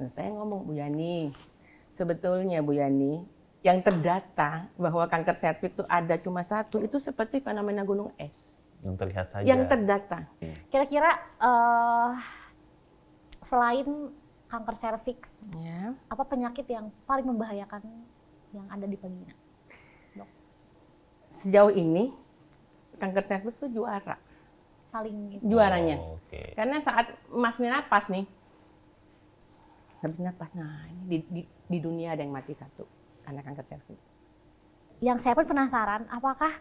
Nah, saya ngomong Bu Yani, sebetulnya Bu Yani, yang terdata bahwa kanker serviks itu ada cuma satu itu seperti fenomena gunung es. Yang terlihat saja. Yang terdata. Hmm. Kira-kira uh, selain kanker serviks, ya. apa penyakit yang paling membahayakan yang ada di Pegina? Dok. Sejauh ini kanker serviks itu juara. Paling gitu. juaranya. Oh, okay. Karena saat Mas napas nih, sebenarnya pas nah di, di, di dunia ada yang mati satu karena kanker serviks. Yang saya pun penasaran, apakah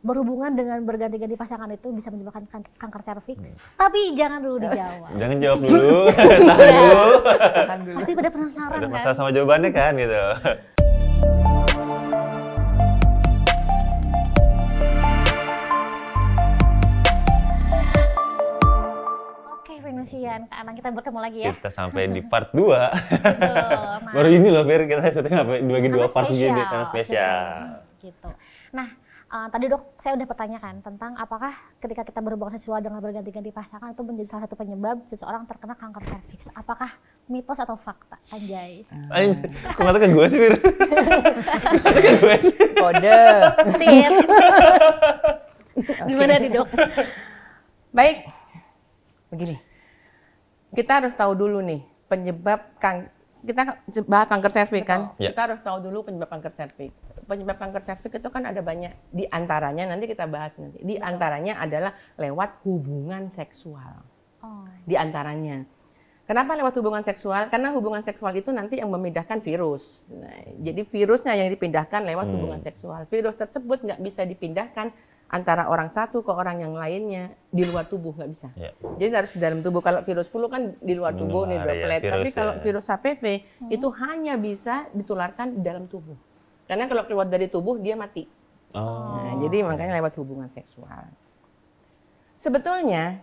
berhubungan dengan berganti-ganti pasangan itu bisa menyebabkan kan, kanker, serviks? Hmm. Tapi jangan dulu dijawab. Jangan jawab dulu, tahan dulu. Pasti pada penasaran Pada kan? penasaran masalah sama jawabannya kan gitu. Kasihan, Anang kita bertemu lagi ya. Kita sampai di part 2. Betul, Baru ini loh, Fer, kita syuting sampai bagi dua part gini, karena spesial. Gitu. Nah, uh, tadi dok saya udah pertanyakan tentang apakah ketika kita berhubungan seksual dengan berganti-ganti pasangan itu menjadi salah satu penyebab seseorang terkena kanker serviks. Apakah mitos atau fakta? Anjay. Ay, Kok ngata ke gue sih, Mir? ngatakan ke gue sih. Kode. Gimana nih dok? Baik. Begini kita harus tahu dulu nih penyebab kang kita bahas kanker serviks kan. ya. Kita harus tahu dulu penyebab kanker serviks. Penyebab kanker serviks itu kan ada banyak di antaranya nanti kita bahas nanti. Di antaranya adalah lewat hubungan seksual. Oh. Di antaranya. Kenapa lewat hubungan seksual? Karena hubungan seksual itu nanti yang memindahkan virus. Nah, jadi virusnya yang dipindahkan lewat hmm. hubungan seksual. Virus tersebut nggak bisa dipindahkan antara orang satu ke orang yang lainnya di luar tubuh nggak bisa. Ya. Jadi harus di dalam tubuh. Kalau virus flu kan di luar hmm, tubuh nih nah, droplet. Iya, ya, Tapi kalau virus HPV hmm. itu hanya bisa ditularkan di dalam tubuh. Karena kalau keluar dari tubuh dia mati. Oh. Nah, jadi makanya lewat hubungan seksual. Sebetulnya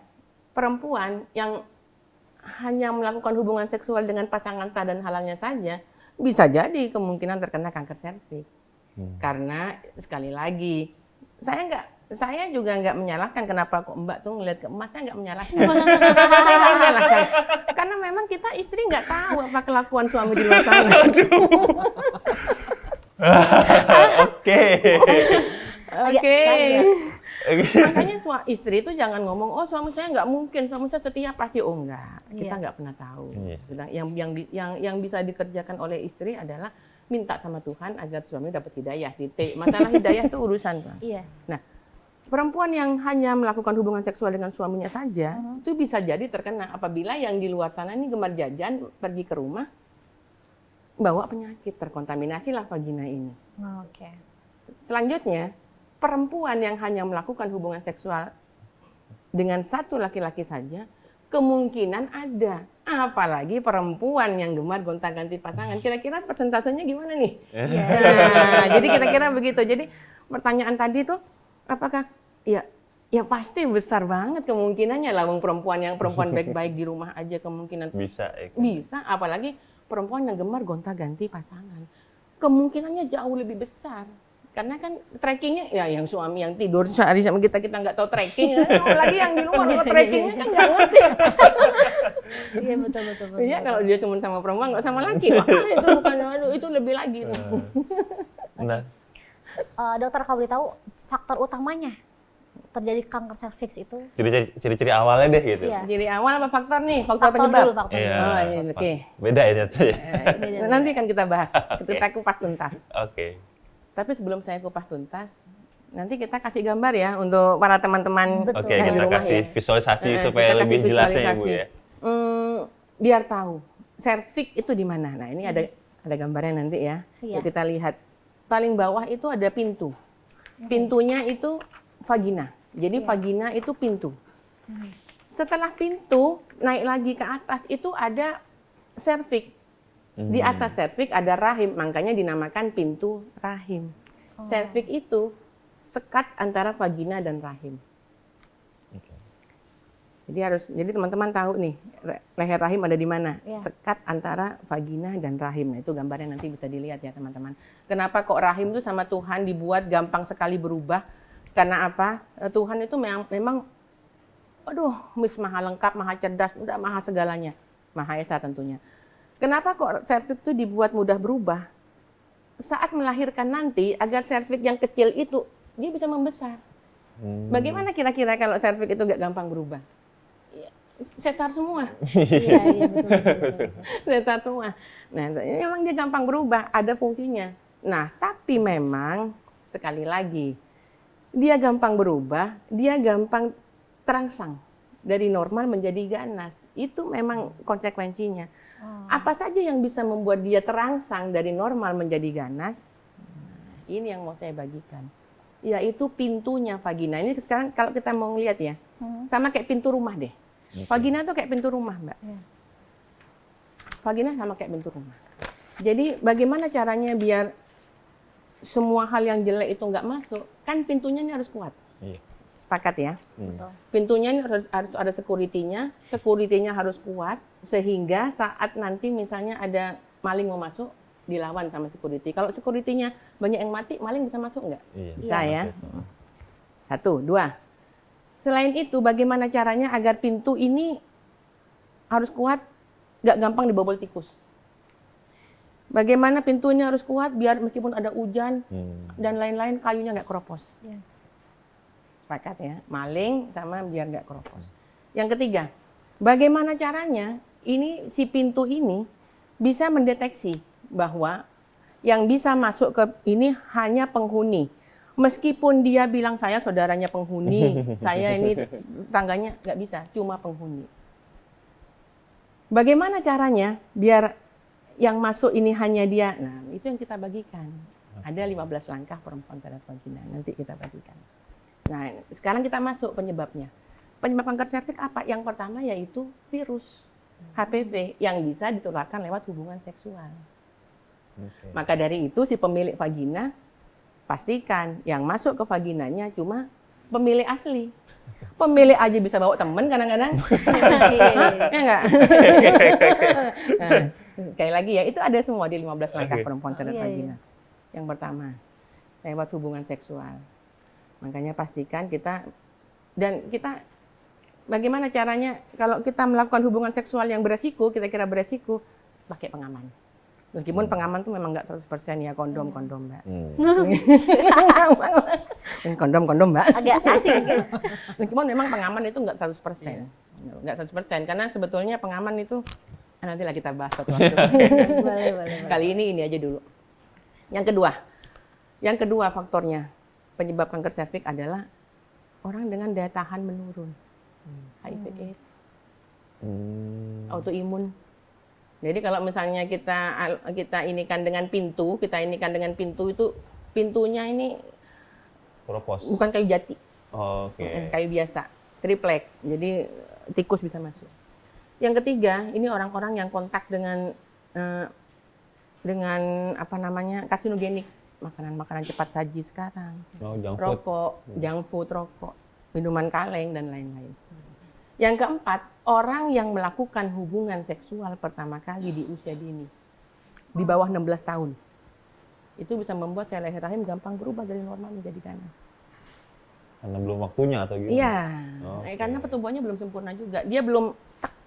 perempuan yang hanya melakukan hubungan seksual dengan pasangan sah dan halalnya saja bisa jadi kemungkinan terkena kanker serviks. Hmm. Karena sekali lagi saya nggak saya juga nggak menyalahkan kenapa kok Mbak tuh ngeliat ke emas, saya nggak menyalahkan. Karena memang kita istri nggak tahu apa kelakuan suami di luar sana. Oke. Oke. Iya, Makanya istri itu jangan ngomong, oh suami saya nggak mungkin, suami saya setia pasti. Oh enggak, iya. kita nggak yeah. pernah tahu. Yes. Iya. yang yang yang yang bisa dikerjakan oleh istri adalah minta sama Tuhan agar suami dapat hidayah titik masalah hidayah itu urusan Iya. iya. nah perempuan yang hanya melakukan hubungan seksual dengan suaminya saja uh-huh. itu bisa jadi terkena apabila yang di luar sana ini gemar jajan pergi ke rumah bawa penyakit terkontaminasi lah vagina ini. Oke. Okay. Selanjutnya perempuan yang hanya melakukan hubungan seksual dengan satu laki-laki saja kemungkinan ada apalagi perempuan yang gemar gonta-ganti pasangan kira-kira persentasenya gimana nih? Yeah. Nah, jadi kira-kira begitu. Jadi pertanyaan tadi itu apakah Ya, ya pasti besar banget kemungkinannya lah perempuan yang perempuan baik-baik di rumah aja kemungkinan bisa ya bisa apalagi perempuan yang gemar gonta-ganti pasangan kemungkinannya jauh lebih besar karena kan trackingnya ya yang suami yang tidur sehari sama kita kita nggak tahu tracking kan? lagi yang di luar kalau iya, iya, trackingnya iya. kan nggak ngerti iya betul betul iya kalau dia cuma sama perempuan nggak sama laki wah itu bukan itu lebih lagi eh, nah uh, dokter kalau boleh tahu faktor utamanya terjadi kanker serviks itu? Ciri-ciri awalnya deh gitu. Iya. Ciri awal apa faktor nih? Faktor, faktor penyebab. Dulu, faktor. Iya. Oh, iya, oke. Okay. Beda ya iya, iya. nanti Nanti kan kita bahas. okay. Kita kupas tuntas. Oke. Okay. Tapi sebelum saya kupas tuntas, nanti kita kasih gambar ya untuk para teman-teman Oke, okay, kita kasih ya. visualisasi nah, supaya kita lebih jelasnya Ibu ya. Hmm, biar tahu serviks itu di mana. Nah, ini hmm. ada ada gambarnya nanti ya. Iya. kita lihat. Paling bawah itu ada pintu. Hmm. Pintunya itu vagina. Jadi yeah. vagina itu pintu. Hmm. Setelah pintu naik lagi ke atas itu ada serviks. Di hmm. atas serviks ada rahim, makanya dinamakan pintu rahim. Oh. Serviks itu sekat antara vagina dan rahim. Okay. Jadi harus, jadi teman-teman tahu nih leher rahim ada di mana, yeah. sekat antara vagina dan rahim. Nah, itu gambarnya nanti bisa dilihat ya teman-teman. Kenapa kok rahim itu sama Tuhan dibuat gampang sekali berubah? Karena apa? Eh, Tuhan itu memang, memang aduh, mis maha lengkap, maha cerdas, udah maha segalanya. Maha Esa tentunya. Kenapa kok servik itu dibuat mudah berubah? Saat melahirkan nanti, agar servik yang kecil itu, dia bisa membesar. Hmm. Bagaimana kira-kira kalau servik itu gak gampang berubah? Ya, sesar semua. Iya, iya betul. betul. sesar semua. Nah, memang dia gampang berubah, ada fungsinya. Nah, tapi memang sekali lagi dia gampang berubah, dia gampang terangsang dari normal menjadi ganas. Itu memang konsekuensinya. Hmm. Apa saja yang bisa membuat dia terangsang dari normal menjadi ganas? Hmm. ini yang mau saya bagikan. Yaitu pintunya vagina. Ini sekarang kalau kita mau lihat ya, hmm. sama kayak pintu rumah deh. Vagina tuh kayak pintu rumah, Mbak. Yeah. Vagina sama kayak pintu rumah. Jadi bagaimana caranya biar semua hal yang jelek itu nggak masuk, kan pintunya ini harus kuat. Iya. Sepakat ya? Hmm. Pintunya ini harus, harus ada sekuritinya, sekuritinya harus kuat, sehingga saat nanti misalnya ada maling mau masuk, dilawan sama security. Kalau security-nya banyak yang mati, maling bisa masuk nggak? Iya, bisa iya. ya. Masuk. Satu, dua. Selain itu, bagaimana caranya agar pintu ini harus kuat, nggak gampang dibobol tikus? Bagaimana pintunya harus kuat biar meskipun ada hujan hmm. dan lain-lain kayunya nggak keropos. Ya. Sepakat ya, maling sama biar nggak keropos. Yang ketiga, bagaimana caranya ini si pintu ini bisa mendeteksi bahwa yang bisa masuk ke ini hanya penghuni. Meskipun dia bilang saya saudaranya penghuni, saya ini tangganya nggak bisa, cuma penghuni. Bagaimana caranya biar yang masuk ini hanya dia. Nah, itu yang kita bagikan. Ada 15 langkah perempuan terhadap vagina. Nanti kita bagikan. Nah, sekarang kita masuk penyebabnya. Penyebab kanker serviks apa? Yang pertama yaitu virus HPV yang bisa ditularkan lewat hubungan seksual. Okay. Maka dari itu si pemilik vagina pastikan yang masuk ke vaginanya cuma pemilik asli. Pemilik aja bisa bawa temen kadang-kadang. Iya enggak? Iya. Iya nah, Sekali lagi ya, itu ada semua di 15 langkah okay. perempuan terhadap oh, iya, vagina. Iya. Yang pertama, lewat hubungan seksual. Makanya pastikan kita dan kita bagaimana caranya kalau kita melakukan hubungan seksual yang beresiko, kita kira beresiko, pakai pengaman. Meskipun hmm. pengaman tuh memang nggak 100% ya kondom kondom mbak. Hmm. kondom kondom mbak. Agak asing. Ya. Meskipun memang pengaman itu nggak 100%. Iya. Nggak yeah. 100% karena sebetulnya pengaman itu Eh, nanti lah kita bahas satu waktu. Kali ini ini aja dulu. Yang kedua, yang kedua faktornya penyebab kanker cervix adalah orang dengan daya tahan menurun, hmm. HIV/AIDS, hmm. autoimun. Jadi kalau misalnya kita kita ini kan dengan pintu, kita ini kan dengan pintu itu pintunya ini Propos. bukan kayu jati, oh, okay. kayu biasa, triplek. Jadi tikus bisa masuk. Yang ketiga, ini orang-orang yang kontak dengan eh, dengan apa namanya karsinogenik makanan-makanan cepat saji sekarang, oh, rokok, food. Hmm. junk food, rokok, minuman kaleng dan lain-lain. Yang keempat, orang yang melakukan hubungan seksual pertama kali di usia dini, di bawah 16 tahun, itu bisa membuat sel leher rahim gampang berubah dari normal menjadi ganas. Karena belum waktunya atau gimana? Iya, oh, okay. Eh, karena pertumbuhannya belum sempurna juga. Dia belum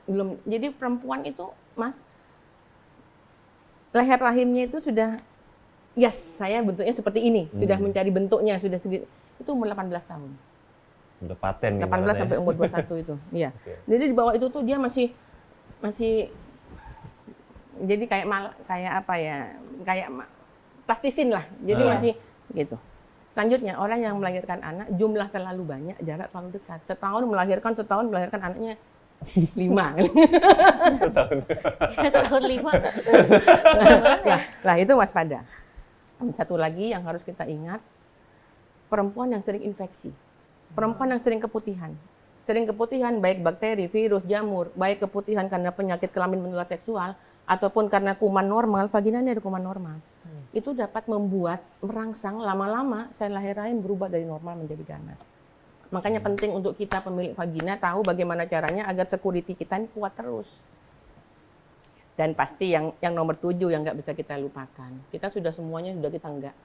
belum jadi perempuan itu mas leher rahimnya itu sudah yes saya bentuknya seperti ini hmm. sudah mencari bentuknya sudah segitu itu umur 18 tahun udah paten 18 sampai umur 21 itu ya. okay. jadi di bawah itu tuh dia masih masih jadi kayak mal, kayak apa ya kayak plastisin lah jadi nah. masih gitu Selanjutnya, orang yang melahirkan anak jumlah terlalu banyak, jarak terlalu dekat. Setahun melahirkan, setahun melahirkan anaknya lima setahun setahun lima nah, nah itu waspada satu lagi yang harus kita ingat perempuan yang sering infeksi perempuan yang sering keputihan sering keputihan baik bakteri virus jamur baik keputihan karena penyakit kelamin menular seksual ataupun karena kuman normal vaginanya ada kuman normal hmm. itu dapat membuat merangsang lama-lama sel lahir rahim berubah dari normal menjadi ganas Makanya penting untuk kita pemilik vagina tahu bagaimana caranya agar security kita ini kuat terus. Dan pasti yang yang nomor tujuh yang nggak bisa kita lupakan. Kita sudah semuanya sudah kita enggak.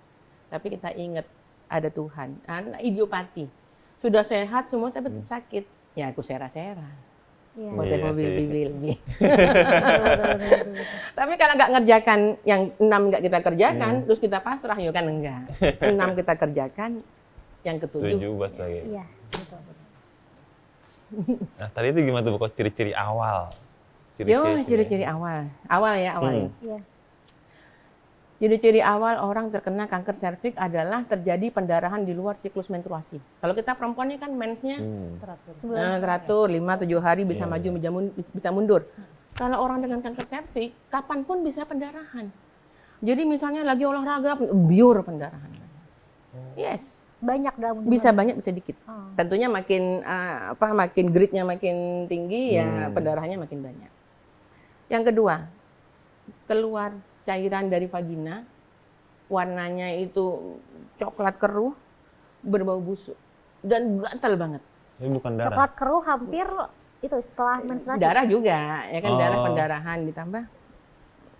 Tapi kita ingat ada Tuhan. Anak idiopati. Sudah sehat semua tapi tetap hmm. sakit. Ya aku serah-serah. Iya. Yeah. mobil lebih. Tapi kalau nggak ngerjakan yang enam nggak kita kerjakan, iya. terus kita pasrah, ya kan enggak. Enam kita kerjakan, yang ketujuh. Tujuh bos lagi. Iya. Nah, tadi itu gimana tuh buku ciri-ciri awal? Ciri-ciri ya, ciri-ciri awal. Awal ya, awal ya. hmm. ya. ciri awal orang terkena kanker serviks adalah terjadi pendarahan di luar siklus menstruasi. Kalau kita perempuan ini kan mensnya hmm. teratur, eh, teratur lima tujuh hari bisa yeah. maju iya. bisa mundur. Hmm. Kalau orang dengan kanker serviks, kapanpun bisa pendarahan. Jadi misalnya lagi olahraga, biur pendarahan. Oh. Yes, banyak dalam bisa banyak bisa dikit hmm. tentunya makin uh, apa makin gridnya makin tinggi ya hmm. ya pendarahannya makin banyak yang kedua keluar cairan dari vagina warnanya itu coklat keruh berbau busuk dan gatal banget ini bukan darah coklat keruh hampir itu setelah menstruasi darah juga ya kan oh. darah pendarahan ditambah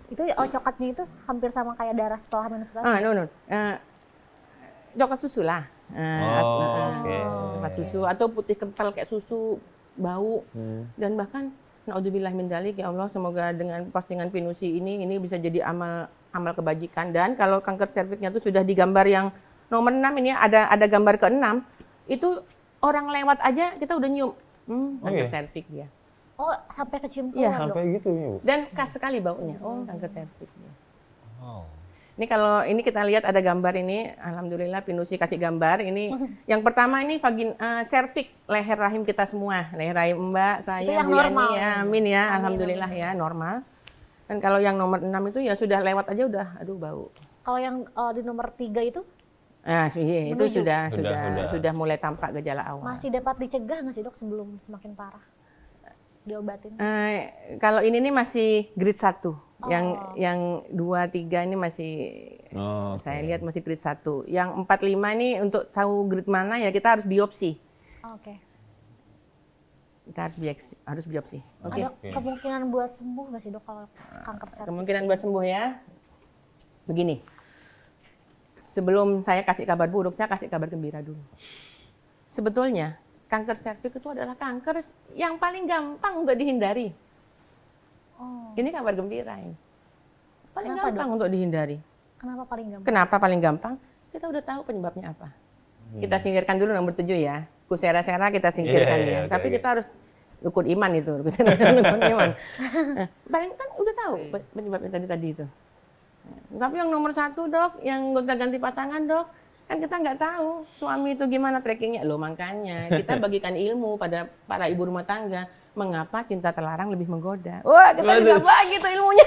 itu oh coklatnya itu hampir sama kayak darah setelah menstruasi ah no no uh, coklat susu lah. Ah, oh, okay. Ah, coklat susu atau putih kental kayak susu bau hmm. dan bahkan naudzubillah min dalik ya Allah semoga dengan postingan Pinusi ini ini bisa jadi amal amal kebajikan dan kalau kanker serviksnya itu sudah digambar yang nomor 6 ini ada ada gambar ke-6 itu orang lewat aja kita udah nyium hmm, oh, kanker okay. Iya? dia. Oh, sampai kecium tuh. Iya. sampai dong. gitu nyium. Dan khas sekali baunya. Oh, kanker serviks Wow. Ini kalau ini kita lihat ada gambar ini, alhamdulillah Pinusi kasih gambar. Ini yang pertama ini vagin uh, eh, cervix leher rahim kita semua, leher rahim Mbak, saya, itu Bu normal. Yani, ya, amin ya, alhamdulillah ya normal. Dan kalau yang nomor enam itu ya sudah lewat aja udah aduh bau. Kalau yang uh, di nomor tiga itu Nah, itu sudah, sudah sudah sudah sudah mulai tampak gejala awal. Masih dapat dicegah nggak sih dok sebelum semakin parah? Diobatin? Uh, kalau ini nih masih grade 1. Oh. Yang dua tiga ini masih oh, okay. saya lihat masih grade satu. Yang empat lima ini untuk tahu grade mana ya kita harus biopsi. Oh, Oke. Okay. Kita harus biopsi, harus biopsi. Oke. Okay. okay. kemungkinan buat sembuh nggak sih dok kalau kanker cervix? Kemungkinan buat sembuh ya. Begini. Sebelum saya kasih kabar buruk, saya kasih kabar gembira dulu. Sebetulnya kanker serviks itu adalah kanker yang paling gampang untuk dihindari. Oh. Ini kabar gembira ini. Paling Kenapa, gampang dok? untuk dihindari. Kenapa paling gampang? Kenapa paling gampang? Kita udah tahu penyebabnya apa. Hmm. Kita singkirkan dulu nomor tujuh ya. Kusera-sera kita singkirkan yeah, ya. iya, Okay, Tapi okay. kita harus ukur iman itu, Ukur iman. paling kan udah tahu penyebabnya tadi tadi itu. Tapi yang nomor satu dok, yang gonta ganti pasangan dok, kan kita nggak tahu suami itu gimana trackingnya. Loh makanya kita bagikan ilmu pada para ibu rumah tangga mengapa cinta terlarang lebih menggoda. Wah, kita Waduh. juga bagi tuh ilmunya.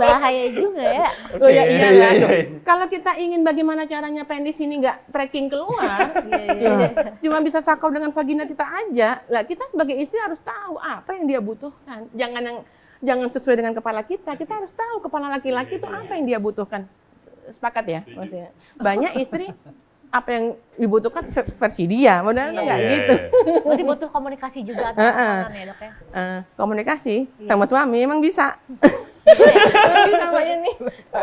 Bahaya juga ya. Oh, ya iya, iya, iya, iya. Kalau kita ingin bagaimana caranya pengen ini sini nggak trekking keluar, iya, iya, nah, cuma bisa sakau dengan vagina kita aja. Lah kita sebagai istri harus tahu apa yang dia butuhkan. Jangan yang jangan sesuai dengan kepala kita. Kita harus tahu kepala laki-laki itu apa yang dia butuhkan. Sepakat ya maksudnya. Banyak istri apa yang dibutuhkan versi dia, benar iya, nggak iya, gitu. Iya. Berarti iya. oh, butuh komunikasi juga antara pasangan ya dok ya? Uh, komunikasi iya. sama suami emang bisa. Iya, iya, nih.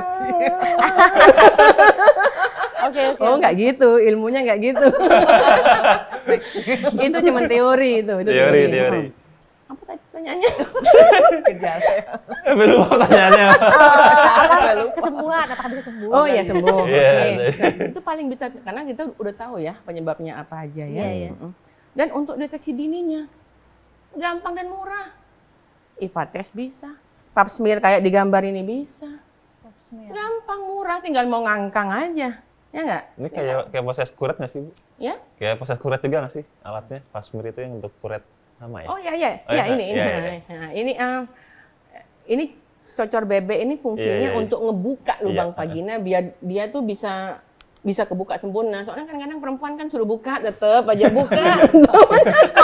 Oke oke. Oh nggak gitu, ilmunya nggak gitu. itu cuma teori itu. itu teori teori. teori. Oh. Apa tadi? pertanyaannya? Kejar saya. Belum pertanyaannya. Oh, kesembuhan, apakah bisa sembuh? Oh iya sembuh. Yeah, oh, iya, iya, Oke. Okay. Iya. Nah, itu paling bisa karena kita udah tahu ya penyebabnya apa aja ya. Yeah, yeah. Dan untuk deteksi dininya gampang dan murah. IFA tes bisa, pap smear kayak di gambar ini bisa. Gampang murah, tinggal mau ngangkang aja. Ya enggak? Ini kayak ya. kayak proses kuret nggak sih, Bu? Ya? Kayak proses kuret juga nggak sih alatnya? Pap smear itu yang untuk kuret sama ya? Oh iya iya, oh, ya, ini ini. Ya, Nah, ini uh, ini cocor bebek ini fungsinya ya, ya, untuk ngebuka lubang ya, vagina biar dia tuh bisa bisa kebuka sempurna. Soalnya kan kadang perempuan kan suruh buka tetep aja buka.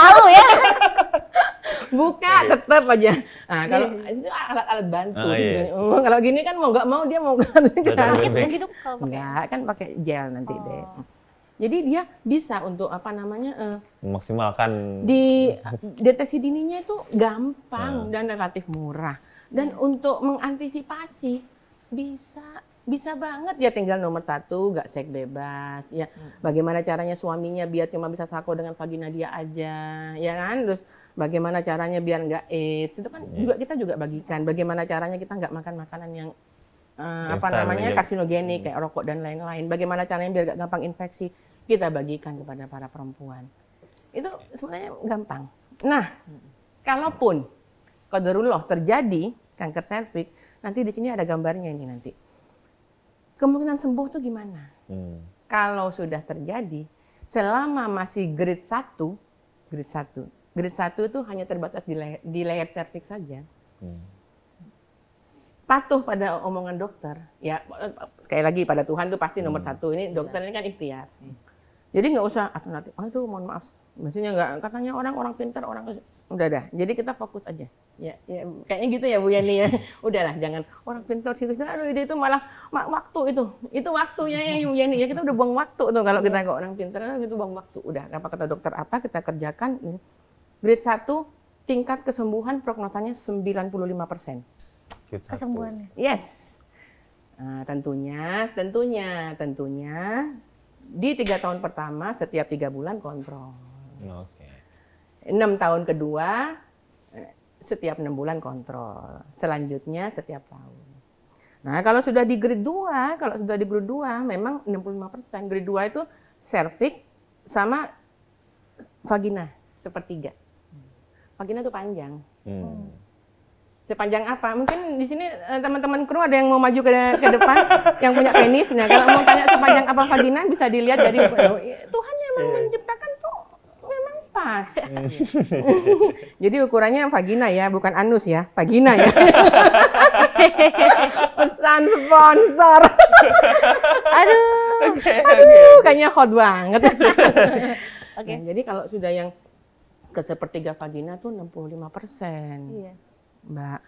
Malu ya. buka iya. tetep aja. Nah, kalau itu alat-alat bantu. Oh, iya. oh, kalau gini kan mau nggak mau dia mau kan sakit kan gitu kalau pakai. Enggak, kan pakai gel nanti oh. deh. Jadi dia bisa untuk apa namanya uh, memaksimalkan di deteksi dininya itu gampang hmm. dan relatif murah. Dan hmm. untuk mengantisipasi bisa bisa banget ya tinggal nomor satu gak sek bebas ya hmm. bagaimana caranya suaminya biar cuma bisa sako dengan vagina dia aja ya kan terus bagaimana caranya biar nggak AIDS itu kan hmm. juga kita juga bagikan bagaimana caranya kita nggak makan makanan yang uh, apa namanya iya. karsinogenik hmm. kayak rokok dan lain-lain bagaimana caranya biar nggak gampang infeksi kita bagikan kepada para perempuan. Itu sebenarnya gampang. Nah, kalaupun kodarullah terjadi kanker serviks, nanti di sini ada gambarnya ini nanti. Kemungkinan sembuh tuh gimana? Hmm. Kalau sudah terjadi, selama masih grade 1, grade 1, grade 1 itu hanya terbatas di leher, di leher serviks saja. Hmm patuh pada omongan dokter. Ya, sekali lagi pada Tuhan tuh pasti nomor hmm. satu. Ini dokter ini kan ikhtiar. Hmm. Jadi nggak usah alternatif. Ah, oh ah, Aduh, mohon maaf. Maksudnya nggak katanya orang-orang pintar, orang udah dah. Jadi kita fokus aja. Ya, ya kayaknya gitu ya Bu Yani ya. Udahlah, jangan orang pintar situ situ. Aduh, itu malah waktu itu. Itu waktunya ya Bu Yani. Ya kita udah buang waktu tuh kalau kita ke orang pintar ah, itu buang waktu. Udah, apa kata dokter apa kita kerjakan. Ya. Grade 1 tingkat kesembuhan prognosanya 95%. Kesembuhannya. Yes. Nah, tentunya, tentunya, tentunya di tiga tahun pertama setiap tiga bulan kontrol. Oke. Enam tahun kedua eh, setiap enam bulan kontrol. Selanjutnya setiap tahun. Nah kalau sudah di grade 2, kalau sudah di grade 2 memang 65%. Grade 2 itu cervix sama vagina sepertiga. Vagina itu panjang. Hmm sepanjang apa? Mungkin di sini eh, teman-teman kru ada yang mau maju ke, ke depan yang punya penis. Nah, kalau mau tanya sepanjang apa vagina bisa dilihat dari Tuhan yang memang iya. menciptakan tuh memang pas. Iya. Jadi ukurannya vagina ya, bukan anus ya, vagina ya. Pesan sponsor. aduh, okay, aduh, okay. kayaknya hot banget. okay. nah, jadi kalau sudah yang ke sepertiga vagina tuh 65 persen. Yeah. Mbak.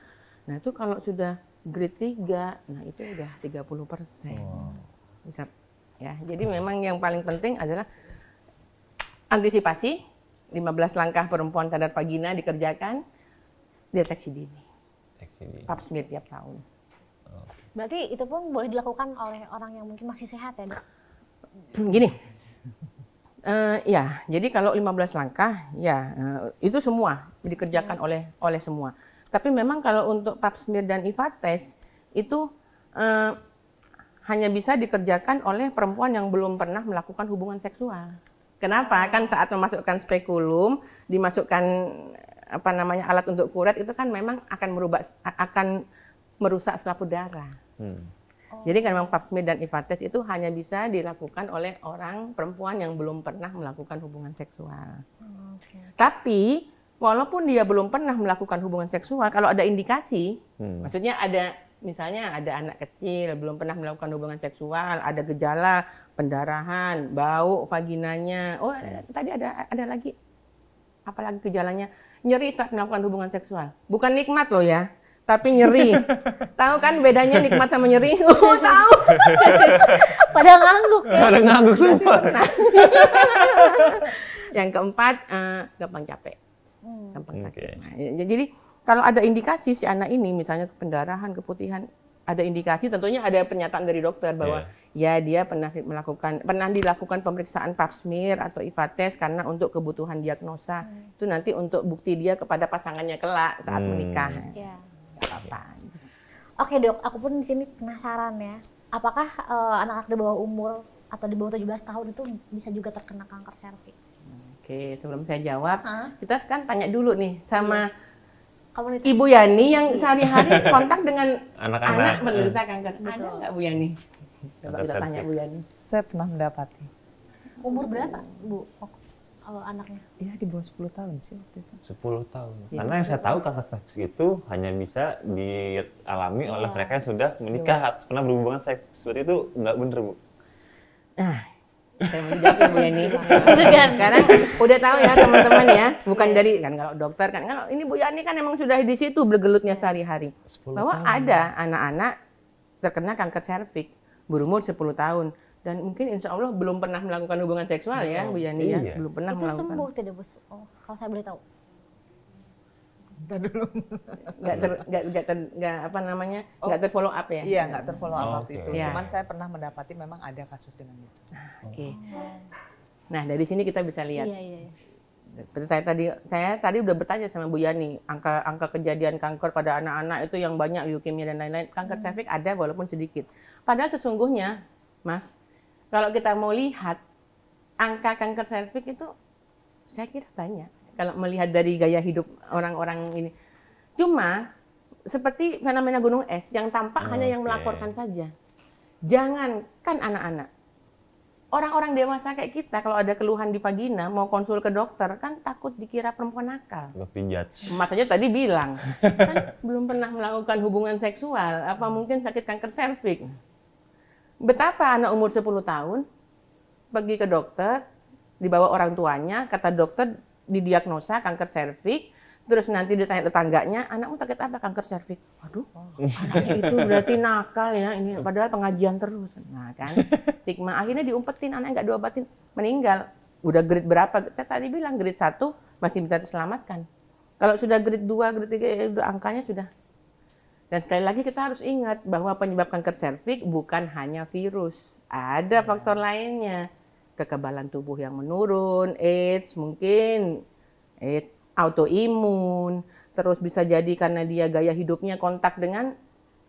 Nah itu kalau sudah grade 3, nah itu udah 30 persen. Wow. Bisa ya. Jadi memang yang paling penting adalah antisipasi, 15 langkah perempuan cadar vagina dikerjakan, deteksi dini. Deteksi dini. Pap smear tiap tahun. Oh. Berarti itu pun boleh dilakukan oleh orang yang mungkin masih sehat ya, Gini. Uh, ya, jadi kalau 15 langkah, ya uh, itu semua dikerjakan hmm. oleh oleh semua. Tapi memang kalau untuk pap smear dan IVA test itu eh, hanya bisa dikerjakan oleh perempuan yang belum pernah melakukan hubungan seksual. Kenapa? Kan saat memasukkan spekulum, dimasukkan apa namanya alat untuk kuret itu kan memang akan merubah akan merusak selaput darah. Hmm. Jadi kan memang pap smear dan IVA test itu hanya bisa dilakukan oleh orang perempuan yang belum pernah melakukan hubungan seksual. Hmm, okay. Tapi walaupun dia belum pernah melakukan hubungan seksual, kalau ada indikasi, hmm. maksudnya ada misalnya ada anak kecil belum pernah melakukan hubungan seksual, ada gejala pendarahan, bau vaginanya, oh hmm. Eh, tadi ada ada lagi apalagi gejalanya nyeri saat melakukan hubungan seksual. Bukan nikmat loh ya, tapi nyeri. tahu kan bedanya nikmat sama nyeri? Oh, tahu. Pada ngangguk. Ya. Pada ngangguk sumpah. Yang keempat, uh, gampang capek Hmm. Gampang sakit. Okay. Nah, ya, ya, jadi kalau ada indikasi si anak ini misalnya pendarahan, keputihan, ada indikasi tentunya ada pernyataan dari dokter bahwa yeah. ya dia pernah melakukan pernah dilakukan pemeriksaan pap smear atau IVA test karena untuk kebutuhan diagnosa. Hmm. Itu nanti untuk bukti dia kepada pasangannya kelak saat hmm. menikah. Yeah. apa-apa. Oke, Dok, aku pun di sini penasaran ya. Apakah eh, anak-anak uh, di bawah umur atau di bawah 17 tahun itu bisa juga terkena kanker serviks? Oke, sebelum saya jawab, Hah? kita kan tanya dulu nih sama iya. Komunitas. Ibu Yani yang iya. sehari-hari kontak dengan anak-anak anak kanker. Betul. Ada nggak Bu Yani? Coba kita tanya Bu Yani. Saya pernah mendapati. Umur berapa Bu? kalau anaknya? Iya di bawah 10 tahun sih waktu itu. 10 tahun. Ya, Karena yang saya tahu kanker seks itu hanya bisa dialami ya. oleh iya. mereka yang sudah menikah ya. pernah berhubungan seks. Seperti itu nggak bener Bu. Nah, saya mau Yani. Sekarang udah tahu ya teman-teman ya, bukan dari kan kalau dokter kan kalau ini Bu Yani kan emang sudah di situ bergelutnya sehari-hari. Bahwa tahun. ada anak-anak terkena kanker serviks berumur 10 tahun dan mungkin insya Allah belum pernah melakukan hubungan seksual ya iya, Bu Yani ya iya. belum pernah itu melakukan. Itu sembuh tidak Bu? Oh, kalau saya boleh tahu. Entar dulu. Nggak ter, nggak, nggak ter, apa namanya, oh, terfollow up ya? Iya, nggak terfollow up oh, waktu okay. itu. Ya. Cuman saya pernah mendapati memang ada kasus dengan itu. Ah, oke. Okay. Nah dari sini kita bisa lihat. Iya, iya. iya. saya tadi, saya tadi udah bertanya sama Bu Yani, angka angka kejadian kanker pada anak-anak itu yang banyak leukemia dan lain-lain. Kanker hmm. cervix ada walaupun sedikit. Padahal sesungguhnya, Mas, kalau kita mau lihat angka kanker cervix itu, saya kira banyak kalau melihat dari gaya hidup orang-orang ini. Cuma seperti fenomena gunung es yang tampak okay. hanya yang melaporkan saja. Jangankan anak-anak. Orang-orang dewasa kayak kita kalau ada keluhan di vagina mau konsul ke dokter kan takut dikira perempuan nakal. Lebih tadi bilang kan belum pernah melakukan hubungan seksual, apa mungkin sakit kanker serviks. Betapa anak umur 10 tahun pergi ke dokter, dibawa orang tuanya, kata dokter didiagnosa kanker serviks, terus nanti ditanya tetangganya, anakmu sakit apa? Kanker serviks. Waduh, anaknya itu berarti nakal ya ini. Padahal pengajian terus. Nah kan, stigma. Akhirnya diumpetin, anaknya nggak diobatin, meninggal. Udah grade berapa? Kita tadi bilang grade satu masih bisa diselamatkan. Kalau sudah grade dua grade tiga ya angkanya sudah. Dan sekali lagi kita harus ingat bahwa penyebab kanker serviks bukan hanya virus. Ada faktor lainnya kekebalan tubuh yang menurun, AIDS mungkin, AIDS, autoimun, terus bisa jadi karena dia gaya hidupnya kontak dengan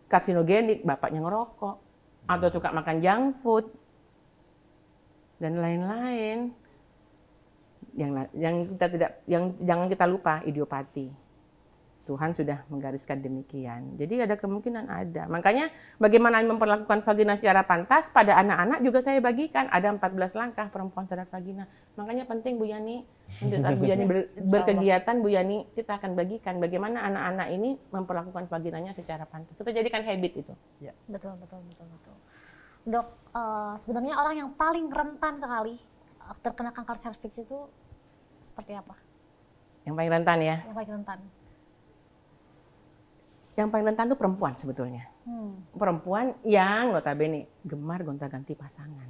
karsinogenik, bapaknya ngerokok, atau suka makan junk food, dan lain-lain. Yang, yang kita tidak, yang jangan kita lupa idiopati. Tuhan sudah menggariskan demikian. Jadi ada kemungkinan ada. Makanya bagaimana memperlakukan vagina secara pantas pada anak-anak juga saya bagikan. Ada 14 langkah perempuan terhadap vagina. Makanya penting Bu Yani, Bu Yani ber, berkegiatan, Bu Yani kita akan bagikan bagaimana anak-anak ini memperlakukan vaginanya secara pantas. Kita jadikan habit itu. Ya. Betul, betul, betul, betul. Dok, uh, sebenarnya orang yang paling rentan sekali eh, terkena kanker serviks itu seperti apa? Yang paling rentan ya? Yang paling rentan. Yang paling rentan itu perempuan sebetulnya. Hmm. Perempuan yang notabene gemar gonta-ganti pasangan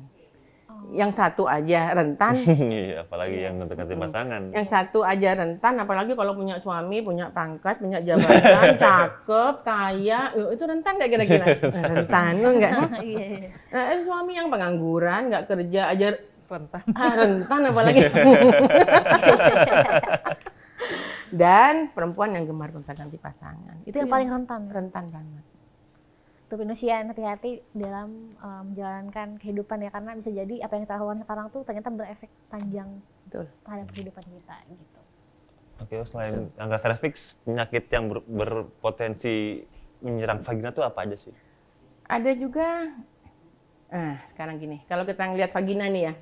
oh. yang satu aja rentan. Iya, apalagi iya. yang gonta ganti pasangan. Yang satu aja rentan, apalagi kalau punya suami, punya pangkat, punya jabatan, cakep, kaya, itu rentan nggak kira-kira? Eh, rentan, enggak? nah, iya, eh, eh, suami yang pengangguran, nggak kerja aja rentan. Ah, rentan apalagi dan perempuan yang gemar gonta-ganti pasangan. Itu, yang, iya. paling rentan. Rentan banget. Untuk manusia hati-hati dalam um, menjalankan kehidupan ya karena bisa jadi apa yang kita lakukan sekarang tuh ternyata berefek panjang Betul. terhadap kehidupan kita gitu. Oke, okay, selain Betul. angka cervix, penyakit yang ber berpotensi menyerang vagina tuh apa aja sih? Ada juga Nah, sekarang gini, kalau kita ngelihat vagina nih ya,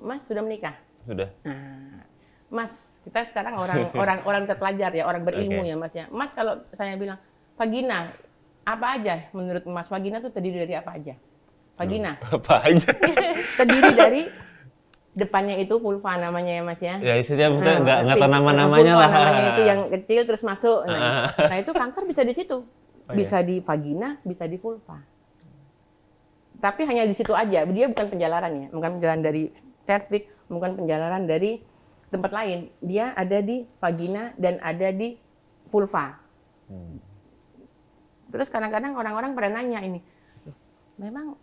Mas sudah menikah? Sudah. Nah, Mas, kita sekarang orang orang orang terpelajar ya, orang berilmu okay. ya Mas ya. Mas kalau saya bilang vagina apa aja menurut Mas vagina itu terdiri dari apa aja? Vagina. apa aja? terdiri dari depannya itu vulva namanya ya Mas ya. Ya istilahnya nah, nggak nggak tahu nama namanya lah. Namanya itu yang kecil terus masuk. Nah, ah. nah itu kanker bisa di situ. Oh, iya. bisa di vagina, bisa di vulva. Tapi hanya di situ aja. Dia bukan penjalaran ya, bukan penjalaran dari cervix, bukan penjalaran dari tempat lain dia ada di vagina dan ada di vulva. Hmm. Terus kadang-kadang orang-orang pernah nanya ini, memang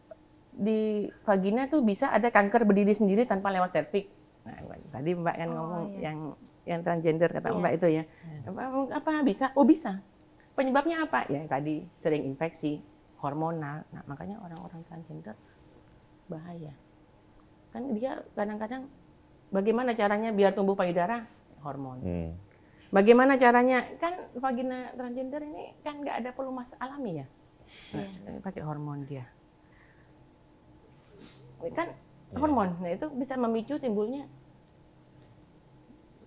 di vagina tuh bisa ada kanker berdiri sendiri tanpa lewat cervix. Nah, kan, tadi Mbak kan oh, ngomong iya. yang yang transgender kata iya. Mbak itu ya. Hmm. Apa, apa bisa? Oh bisa. Penyebabnya apa? Ya tadi sering infeksi hormonal. Nah, makanya orang-orang transgender bahaya. Kan dia kadang-kadang Bagaimana caranya biar tumbuh payudara? Hormon. Hmm. Bagaimana caranya? Kan vagina transgender ini kan nggak ada pelumas alami ya. Iya. Nah, pakai hormon dia. Kan yeah. hormon, nah itu bisa memicu timbulnya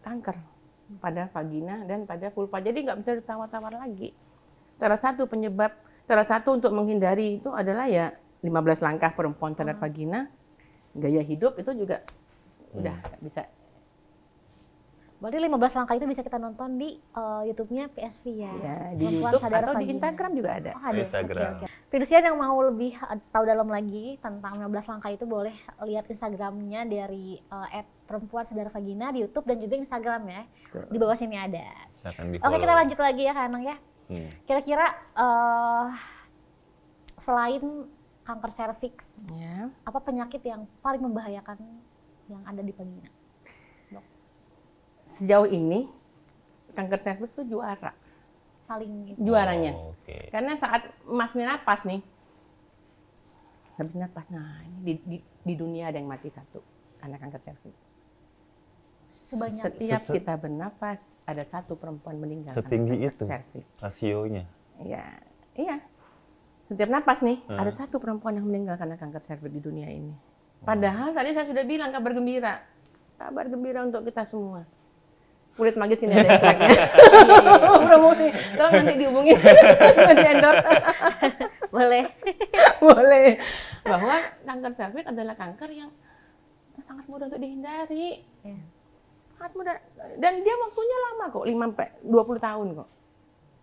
kanker pada vagina dan pada vulva. Jadi nggak bisa ditawar-tawar lagi. Salah satu penyebab, salah satu untuk menghindari itu adalah ya 15 langkah perempuan terhadap oh. vagina, gaya hidup itu juga udah nggak hmm. bisa Berarti 15 langkah itu bisa kita nonton di uh, YouTube-nya PSV ya. ya di Perempuan YouTube sadar atau vagina. di Instagram juga ada. Oh, ada. Ya? Instagram. Okay, okay. Virusnya yang mau lebih eh, tahu dalam lagi tentang 15 langkah itu boleh lihat Instagramnya dari uh, perempuan sadar vagina di YouTube dan juga Instagram ya. Di bawah sini ada. Oke, okay, kita lanjut lagi ya Kanang ya. Hmm. Kira-kira uh, selain kanker serviks, yeah. apa penyakit yang paling membahayakan yang ada di Pagina? Dok. Sejauh ini kanker serviks itu juara. Paling gitu. juaranya. Oh, okay. Karena saat Mas napas nih, habis napas, nah ini di, di, di dunia ada yang mati satu karena kanker serviks. Sebanyak setiap itu. kita bernapas ada satu perempuan meninggal. Setinggi itu serviks. rasionya. Iya, iya. Setiap napas nih hmm. ada satu perempuan yang meninggal karena kanker serviks di dunia ini Padahal tadi saya sudah bilang kabar gembira. Kabar gembira untuk kita semua. Kulit magis ini ada ekstraknya. Promosi. Tolong nanti dihubungi. nanti endorse. Boleh. Boleh. Bahwa kanker serviks adalah kanker yang sangat mudah untuk dihindari. Iya. Sangat mudah. Dan dia waktunya lama kok, 5 sampai 20 tahun kok.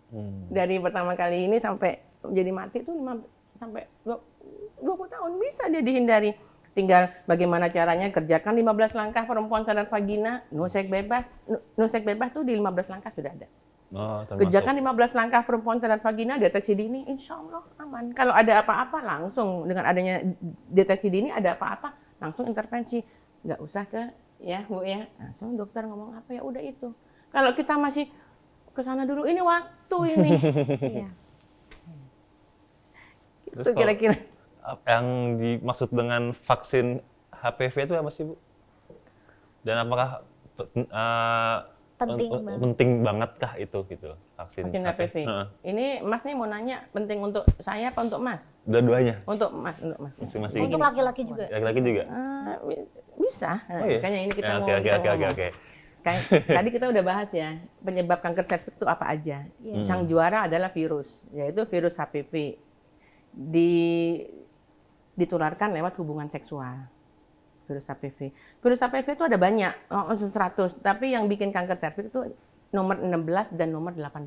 Hmm. Dari pertama kali ini sampai jadi mati itu 5 sampai 20 tahun bisa dia dihindari tinggal bagaimana caranya kerjakan 15 langkah perempuan sadar vagina, nusek bebas. Nusek bebas tuh di 15 langkah sudah ada. Oh, kerjakan 15 langkah perempuan terhadap vagina deteksi dini, insya Allah aman. Kalau ada apa-apa langsung dengan adanya deteksi dini ada apa-apa langsung intervensi, nggak usah ke ya bu ya langsung dokter ngomong apa ya udah itu. Kalau kita masih ke sana dulu ini waktu ini. ya. Itu kira-kira yang dimaksud dengan vaksin HPV itu apa sih, Bu? Dan apakah uh, penting, banget. penting bangetkah itu gitu vaksin, vaksin HPV? HPV. Uh. Ini Mas nih mau nanya penting untuk saya apa untuk Mas? Dua-duanya. Untuk Mas, untuk Mas. Masih, masih untuk laki-laki juga. Laki-laki juga. Uh, bisa. Oh, iya? Kayaknya ini kita ya, mau. Oke oke oke oke. Tadi kita udah bahas ya penyebab kanker serviks itu apa aja. Yeah. juara adalah virus, yaitu virus HPV. Di ditularkan lewat hubungan seksual. Virus HPV. Virus HPV itu ada banyak, 100, tapi yang bikin kanker serviks itu nomor 16 dan nomor 18.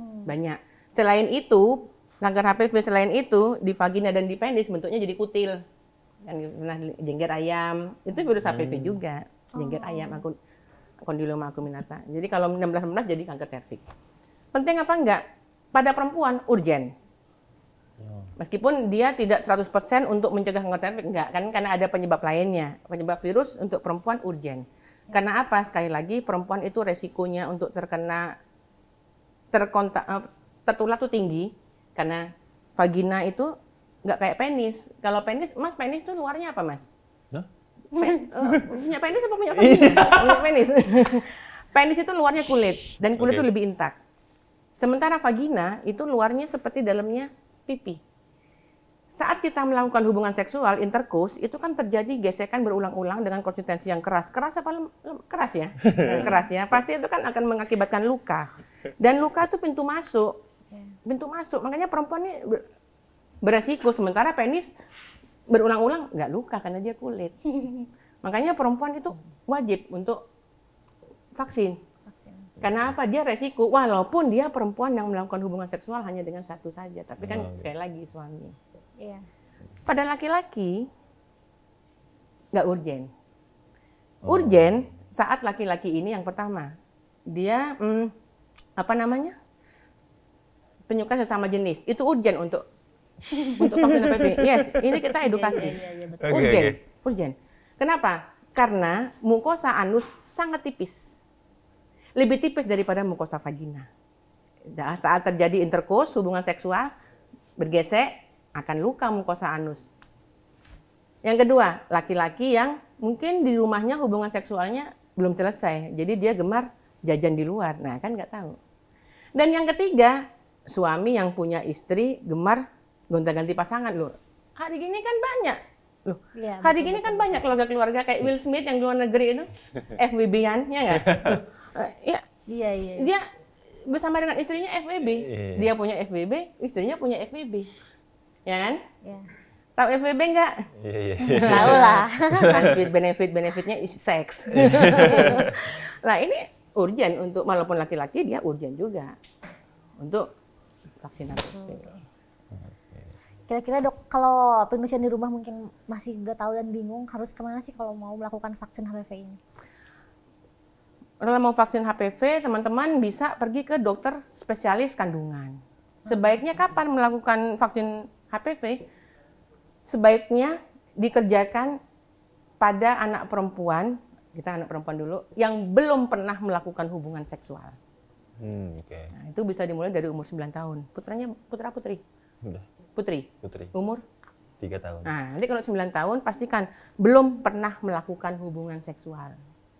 Hmm. Banyak. Selain itu, kanker HPV selain itu di vagina dan di penis bentuknya jadi kutil. Dan pernah jengger ayam, itu virus hmm. HPV juga. Jengger oh. ayam aku kondiloma akuminata Jadi kalau 16 16 jadi kanker serviks. Penting apa enggak? Pada perempuan urgen Meskipun dia tidak 100% untuk mencegah kanker cervix, enggak kan karena ada penyebab lainnya. Penyebab virus untuk perempuan urgen. Karena apa? Sekali lagi perempuan itu resikonya untuk terkena terkontak eh, tertular tuh tinggi karena vagina itu enggak kayak penis. Kalau penis, mas penis itu luarnya apa mas? Eh, punya penis apa punya vagina? Iya. punya penis. penis itu luarnya kulit dan kulit okay. itu lebih intak. Sementara vagina itu luarnya seperti dalamnya pipi saat kita melakukan hubungan seksual interkus itu kan terjadi gesekan berulang-ulang dengan konsistensi yang keras. Keras apa keras ya? keras ya. Pasti itu kan akan mengakibatkan luka. Dan luka itu pintu masuk. Ya. Pintu masuk. Makanya perempuan ini beresiko sementara penis berulang-ulang nggak luka karena dia kulit. Makanya perempuan itu wajib untuk vaksin. vaksin. Karena apa? Dia resiko walaupun dia perempuan yang melakukan hubungan seksual hanya dengan satu saja, tapi kan nah. sekali lagi suami. Iya. Pada laki-laki nggak urgen. Oh. Urgen saat laki-laki ini yang pertama dia hmm, apa namanya penyuka sesama jenis itu urgen untuk untuk vaksin HPV. Yes, ini kita iya, iya, edukasi. Urgent, urgen, urgen. Kenapa? Karena mukosa anus sangat tipis, lebih tipis daripada mukosa vagina. saat terjadi intercourse, hubungan seksual bergesek, akan luka mukosa anus. Yang kedua, laki-laki yang mungkin di rumahnya hubungan seksualnya belum selesai, jadi dia gemar jajan di luar. Nah, kan nggak tahu. Dan yang ketiga, suami yang punya istri gemar gonta-ganti pasangan loh. Hari gini kan banyak. Loh, ya, hari gini kan banyak keluarga-keluarga kayak Will Smith yang di luar negeri itu fbb an eh, ya nggak? Iya, iya, iya. Dia bersama dengan istrinya FWB. Iya. Dia punya FBB, istrinya punya FBB ya kan? Yeah. Tahu FWB nggak? Iya, iya. Tahu lah. Benefit, benefit, benefitnya is seks. Lah ini urgent untuk, walaupun laki-laki dia urgent juga untuk vaksinasi. Hmm. Kira-kira dok, kalau pemirsa di rumah mungkin masih nggak tahu dan bingung, harus kemana sih kalau mau melakukan vaksin HPV ini? Kalau mau vaksin HPV, teman-teman bisa pergi ke dokter spesialis kandungan. Hmm. Sebaiknya kapan melakukan vaksin HPV sebaiknya dikerjakan pada anak perempuan, kita anak perempuan dulu, yang belum pernah melakukan hubungan seksual. Hmm, okay. nah, itu bisa dimulai dari umur 9 tahun. Putranya putra putri. Putri. Putri. Umur tiga tahun. Nah, nanti kalau 9 tahun pastikan belum pernah melakukan hubungan seksual.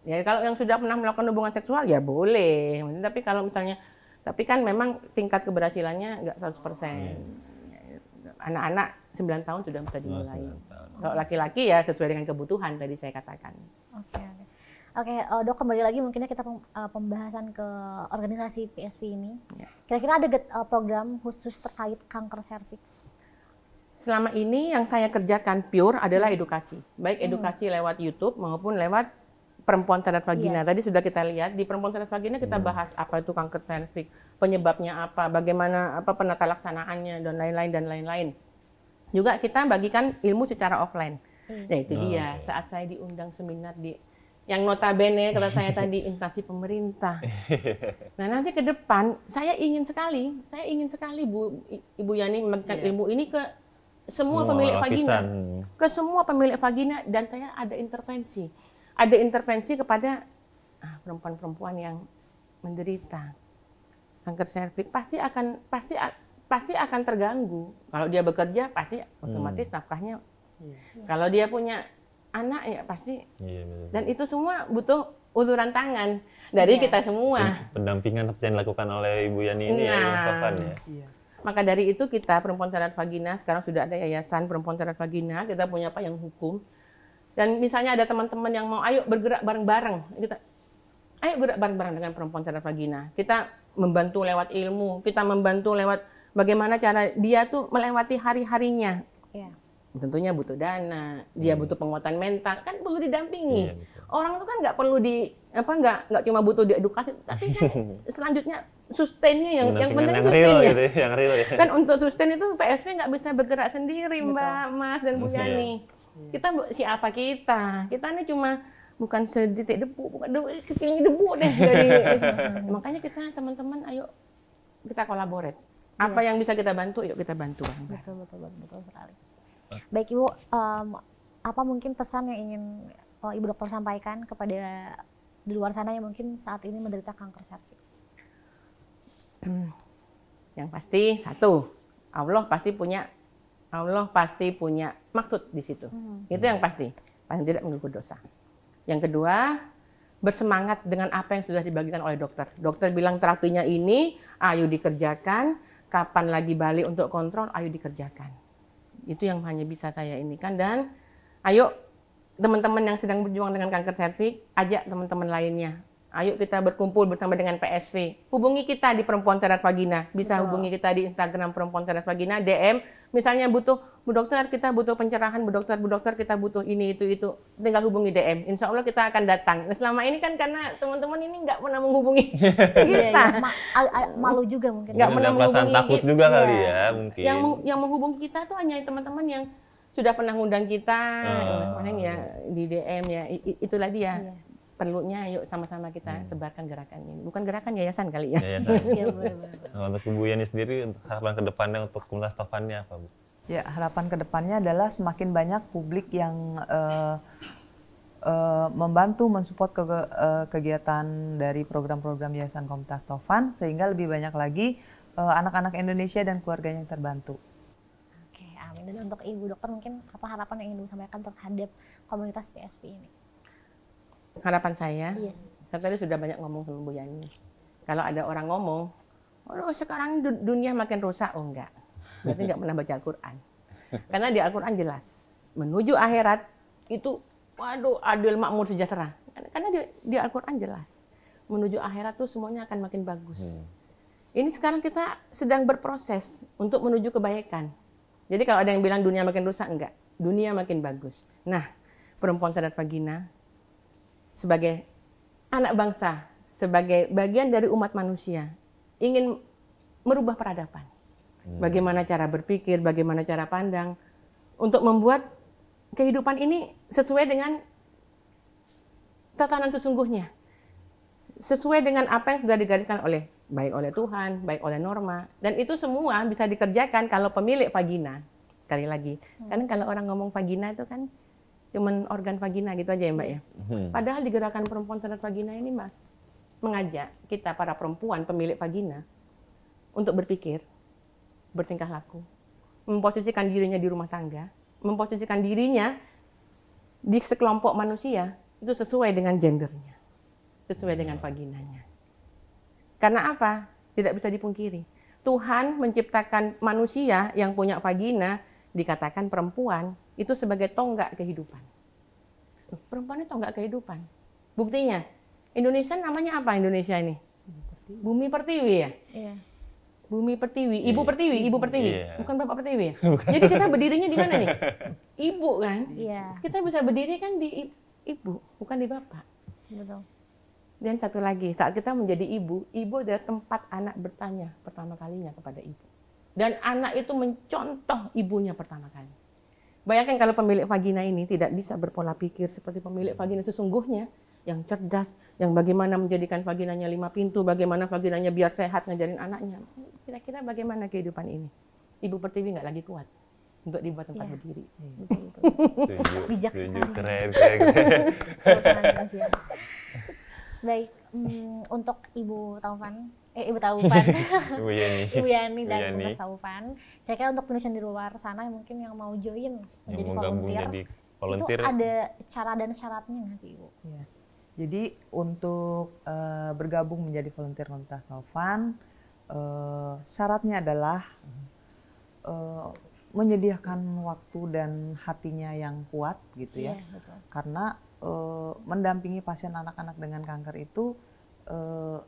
Ya kalau yang sudah pernah melakukan hubungan seksual ya boleh. Tapi kalau misalnya tapi kan memang tingkat keberhasilannya enggak 100%. Hmm anak-anak 9 tahun sudah bisa oh, dimulai. Kalau laki-laki ya sesuai dengan kebutuhan tadi saya katakan. Oke, okay, oke. Okay. Eh, dok kembali lagi mungkin ya kita eh, pembahasan ke organisasi PSV ini. Ya. Kira-kira ada eh, program khusus terkait kanker serviks? Selama ini yang saya kerjakan pure adalah hmm. edukasi, baik hmm. edukasi hmm. lewat YouTube maupun lewat perempuan terhadap vagina. Yes. Tadi sudah kita lihat di perempuan terhadap vagina kita hmm. bahas apa itu kanker serviks penyebabnya apa, bagaimana apa penata laksanaannya dan lain-lain dan lain-lain. Juga kita bagikan ilmu secara offline. Hmm. Nah itu oh. dia saat saya diundang seminar di yang notabene kalau saya tadi instansi pemerintah. Nah nanti ke depan saya ingin sekali, saya ingin sekali Bu Ibu Yani memberikan yeah. ilmu ini ke semua oh, pemilik vagina, ke semua pemilik vagina dan saya ada intervensi, ada intervensi kepada ah, perempuan-perempuan yang menderita kanker serviks pasti akan pasti pasti akan terganggu. Kalau dia bekerja pasti otomatis hmm. nafkahnya. ya. Kalau dia punya anak ya pasti. ya, ya. Dan itu semua butuh uluran tangan dari ya. kita semua. Pendampingan yang dilakukan oleh Ibu Yani ini ya, nah. ya, ya. Maka dari itu kita perempuan terhadap vagina sekarang sudah ada yayasan perempuan terhadap vagina. Kita punya apa yang hukum. Dan misalnya ada teman-teman yang mau ayo bergerak bareng-bareng. Kita ayo gerak bareng-bareng dengan perempuan terhadap vagina. Kita membantu lewat ilmu, kita membantu lewat bagaimana cara dia tuh melewati hari-harinya. Yeah. Tentunya butuh dana, dia hmm. butuh penguatan mental, kan perlu didampingi. Yeah, iya, gitu. Orang tuh kan nggak perlu di apa nggak nggak cuma butuh diedukasi, tapi kan selanjutnya sustainnya yang yang penting yang real gitu ya. yang real ya. Dan untuk sustain itu PSP nggak bisa bergerak sendiri, Betul. Mbak Mas dan Bu Yani. Yeah. Kita siapa kita? Kita ini cuma bukan sedetik debu, bukan debu, kecilnya debu deh dari gitu. makanya kita teman-teman ayo kita kolaborat. Apa yes. yang bisa kita bantu, yuk kita bantu Betul, betul, betul, betul sekali. Nah. Baik Ibu, um, apa mungkin pesan yang ingin oh, Ibu dokter sampaikan kepada di luar sana yang mungkin saat ini menderita kanker serviks? Yang pasti satu, Allah pasti punya Allah pasti punya maksud di situ. Hmm. Itu yang pasti. Paling tidak mengganggu dosa. Yang kedua, bersemangat dengan apa yang sudah dibagikan oleh dokter. Dokter bilang terapinya ini, ayo dikerjakan. Kapan lagi balik untuk kontrol, ayo dikerjakan. Itu yang hanya bisa saya ini kan. Dan ayo teman-teman yang sedang berjuang dengan kanker serviks, ajak teman-teman lainnya Ayo kita berkumpul bersama dengan PSV. Hubungi kita di Perempuan Terat Vagina. Bisa Betul. hubungi kita di Instagram Perempuan Terat Vagina, DM. Misalnya butuh, bu dokter, kita butuh pencerahan, bu dokter, bu dokter, kita butuh ini, itu, itu. Tinggal hubungi DM. Insya Allah kita akan datang. Nah, selama ini kan karena teman-teman ini nggak pernah menghubungi iya, iya. kita. malu juga mungkin. Nggak pernah menghubungi takut juga ya. kali iya. ya mungkin. Yang, yang menghubungi kita tuh hanya teman-teman yang sudah pernah ngundang kita, uh. ya di DM ya, itulah dia. Iya perlunya yuk sama-sama kita hmm. sebarkan gerakan ini. Bukan gerakan yayasan kali ya. Yayasan. ya, boleh, boleh. Nah, untuk Bu Yani sendiri harapan kedepannya untuk kumlas tafannya apa Bu? Ya harapan kedepannya adalah semakin banyak publik yang uh, uh, membantu mensupport ke, uh, kegiatan dari program-program Yayasan Komunitas Tofan sehingga lebih banyak lagi anak-anak uh, Indonesia dan keluarganya yang terbantu. Oke, amin. Dan untuk Ibu Dokter mungkin apa harapan yang ingin disampaikan terhadap komunitas PSP ini? harapan saya, yes. saya tadi sudah banyak ngomong sama Bu Yani. Kalau ada orang ngomong, oh sekarang dunia makin rusak, oh enggak. Berarti enggak pernah baca Al-Quran. Karena di Al-Quran jelas, menuju akhirat itu, waduh, adil, makmur, sejahtera. Karena di, di Al-Quran jelas, menuju akhirat tuh semuanya akan makin bagus. Hmm. Ini sekarang kita sedang berproses untuk menuju kebaikan. Jadi kalau ada yang bilang dunia makin rusak, enggak. Dunia makin bagus. Nah, perempuan terhadap vagina, sebagai anak bangsa, sebagai bagian dari umat manusia, ingin merubah peradaban. Hmm. Bagaimana cara berpikir, bagaimana cara pandang, untuk membuat kehidupan ini sesuai dengan tatanan sesungguhnya. Sesuai dengan apa yang sudah digariskan oleh baik oleh Tuhan, baik oleh norma. Dan itu semua bisa dikerjakan kalau pemilik vagina. Sekali lagi, hmm. karena kalau orang ngomong vagina itu kan cuman organ vagina gitu aja ya mbak ya. Hmm. Padahal di gerakan perempuan terhadap vagina ini mas mengajak kita para perempuan pemilik vagina untuk berpikir, bertingkah laku, memposisikan dirinya di rumah tangga, memposisikan dirinya di sekelompok manusia itu sesuai dengan gendernya, sesuai dengan hmm. vaginanya. Karena apa? Tidak bisa dipungkiri. Tuhan menciptakan manusia yang punya vagina dikatakan perempuan, itu sebagai tonggak kehidupan. Loh, perempuan itu tonggak kehidupan. Buktinya, Indonesia namanya apa Indonesia ini? Bumi Pertiwi ya? Iya. Bumi Pertiwi, Ibu iya. Pertiwi, Ibu Pertiwi, iya. bukan Bapak Pertiwi ya? Bukan. Jadi kita berdirinya di mana nih? Ibu kan? Iya. Kita bisa berdiri kan di ibu, bukan di bapak. Betul. Dan satu lagi, saat kita menjadi ibu, ibu adalah tempat anak bertanya pertama kalinya kepada ibu. Dan anak itu mencontoh ibunya pertama kali. Bayangkan kalau pemilik vagina ini tidak bisa berpola pikir seperti pemilik vagina sesungguhnya yang cerdas, yang bagaimana menjadikan vaginanya lima pintu, bagaimana vaginanya biar sehat ngajarin anaknya. Kira-kira bagaimana kehidupan ini? Ibu pertiwi nggak lagi kuat untuk dibuat tempat ya. berdiri. Hmm. Bijak sekali. keren, keren. Baik, um, untuk Ibu Taufan eh ibu Taufan, ibu Yani ibu Yani dan ibu Taufan. kira-kira untuk penulisan di luar sana yang mungkin yang mau join yang menjadi mau volunteer jadi volunteer itu ada cara dan syaratnya nggak sih ibu Iya. jadi untuk uh, bergabung menjadi volunteer komunitas tasawufan uh, eh, syaratnya adalah uh, menyediakan waktu dan hatinya yang kuat gitu ya, Iya, betul. karena uh, mendampingi pasien anak-anak dengan kanker itu uh,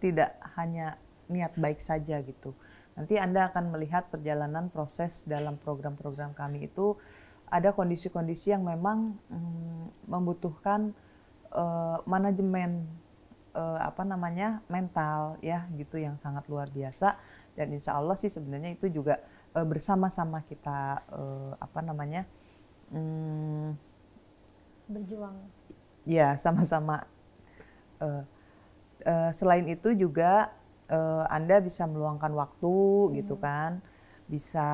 tidak hanya niat baik saja gitu. Nanti Anda akan melihat perjalanan proses dalam program-program kami itu ada kondisi-kondisi yang memang mm, membutuhkan uh, manajemen uh, apa namanya mental ya gitu yang sangat luar biasa dan insya Allah sih sebenarnya itu juga uh, bersama-sama kita uh, apa namanya mm, berjuang ya sama-sama uh, Uh, selain itu juga uh, Anda bisa meluangkan waktu gitu hmm. gitu kan, bisa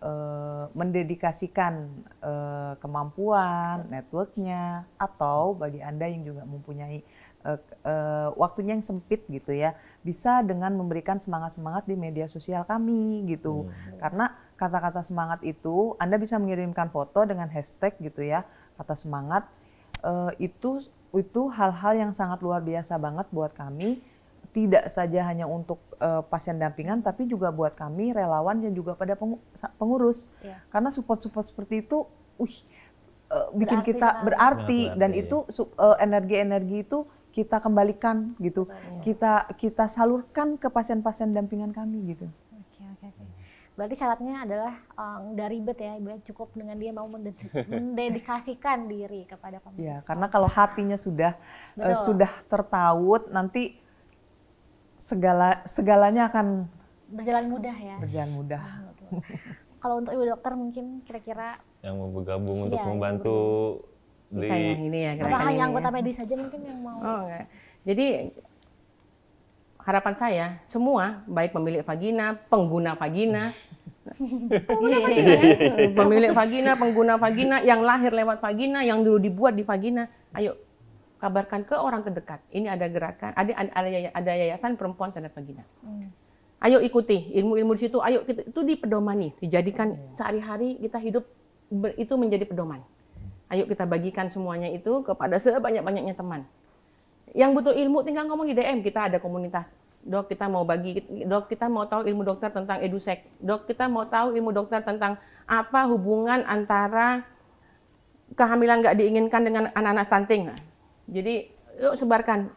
uh, mendedikasikan uh, kemampuan, iya. networknya, atau bagi Anda yang juga mempunyai uh, uh, waktunya yang sempit gitu ya, bisa dengan memberikan semangat-semangat di media sosial kami gitu. Hmm. Karena kata-kata semangat itu Anda bisa mengirimkan foto dengan hashtag gitu ya, kata semangat uh, itu itu hal-hal yang sangat luar biasa banget buat kami tidak saja hanya untuk uh, pasien dampingan tapi juga buat kami relawan dan juga pada pengurus yeah. karena support-support seperti itu uh, bikin berarti kita berarti dan itu eh, energi-energi uh, itu kita kembalikan gitu yeah. kita kita salurkan ke pasien-pasien dampingan kami gitu Berarti syaratnya adalah um, dari ribet ya, Ibu ya cukup dengan dia mau mendedikasikan diri kepada pemerintah. Ya, karena kalau hatinya sudah uh, sudah tertaut, nanti segala segalanya akan berjalan mudah ya. Berjalan mudah. Ah, kalau untuk Ibu dokter mungkin kira-kira yang mau bergabung iya, untuk ya, membantu yang di... yang ini ya, Apakah hanya anggota ya. medis saja mungkin yang mau? Oh, enggak. Jadi harapan saya semua baik pemilik vagina, pengguna vagina, iya, ya? iya, iya. pemilik vagina, pengguna vagina, yang lahir lewat vagina, yang dulu dibuat di vagina, ayo kabarkan ke orang terdekat. Ini ada gerakan, ada ada, ada yayasan perempuan terhadap vagina. Hmm. Ayo ikuti ilmu-ilmu di situ. Ayo kita, itu dipedomani, dijadikan sehari-hari kita hidup itu menjadi pedoman. Ayo kita bagikan semuanya itu kepada sebanyak-banyaknya teman yang butuh ilmu tinggal ngomong di DM kita ada komunitas dok kita mau bagi dok kita mau tahu ilmu dokter tentang edusek dok kita mau tahu ilmu dokter tentang apa hubungan antara kehamilan nggak diinginkan dengan anak-anak stunting nah, jadi yuk sebarkan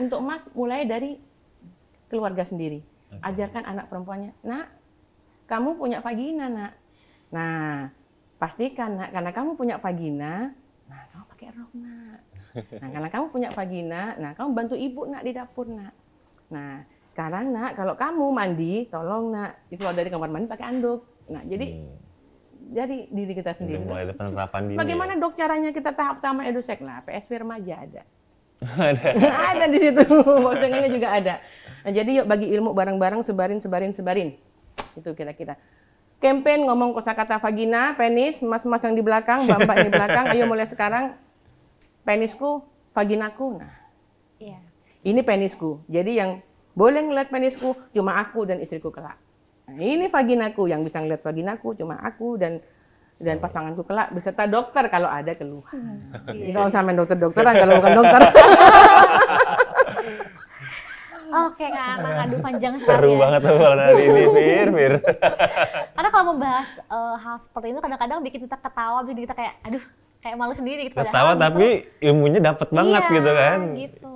untuk mas mulai dari keluarga sendiri ajarkan anak perempuannya nak kamu punya vagina nak nah pastikan nak karena kamu punya vagina nah kamu pakai rok nak Nah, karena kamu punya vagina, nah kamu bantu ibu nak di dapur nak. Nah, sekarang nak kalau kamu mandi, tolong nak keluar dari kamar mandi pakai anduk. Nah, jadi hmm. jadi diri kita sendiri. Mulai penerapan diri. Ya. Bagaimana dok caranya kita tahap pertama edusek? Nah, PSP remaja ada. ada. ada di situ. Bocengannya juga ada. Nah, jadi yuk bagi ilmu barang-barang sebarin sebarin sebarin. Itu kira-kira campaign ngomong kosakata vagina, penis, mas-mas yang di belakang, bapak di belakang, ayo mulai sekarang penisku, vaginaku. Nah, iya. ini penisku. Jadi yang boleh ngeliat penisku cuma aku dan istriku kelak. Nah, ini vaginaku yang bisa ngeliat vaginaku cuma aku dan dan pasanganku kelak beserta dokter kalau ada keluhan. Hmm, kalau sama dokter-dokteran kalau bukan dokter. Oke Kak nah, aduh panjang sekali. Seru ya. banget tuh kalau nanti ini, mir mir. Karena kalau membahas uh, hal seperti ini kadang-kadang bikin kita ketawa, bikin kita kayak, aduh kayak malu sendiri gitu. Ketawa tapi ilmunya dapat iya, banget iya, gitu kan. gitu.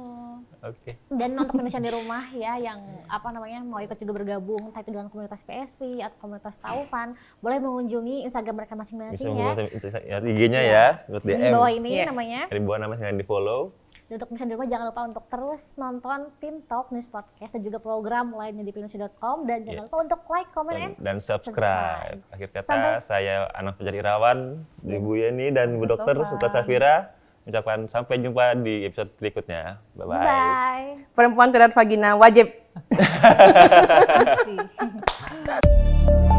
Oke. Okay. Dan untuk Indonesia di rumah ya yang apa namanya mau ikut juga bergabung entah itu dengan komunitas PSI atau komunitas Taufan, boleh mengunjungi Instagram mereka masing-masing ya. IG-nya ya, buat iya. DM. Di bawah ini yes. namanya. Ribuan nama yang di follow. Dan untuk bisa di rumah jangan lupa untuk terus nonton Pin Talk News Podcast dan juga program lainnya di pinusi.com dan jangan yeah. lupa untuk like, comment, dan, dan subscribe. subscribe. Akhir kata sampai, saya Anak Pencari rawan, yes. Ibu Yeni dan Bu Dokter serta Safira ucapkan sampai jumpa di episode berikutnya. Bye bye. bye. Perempuan terhadap vagina wajib. Pasti.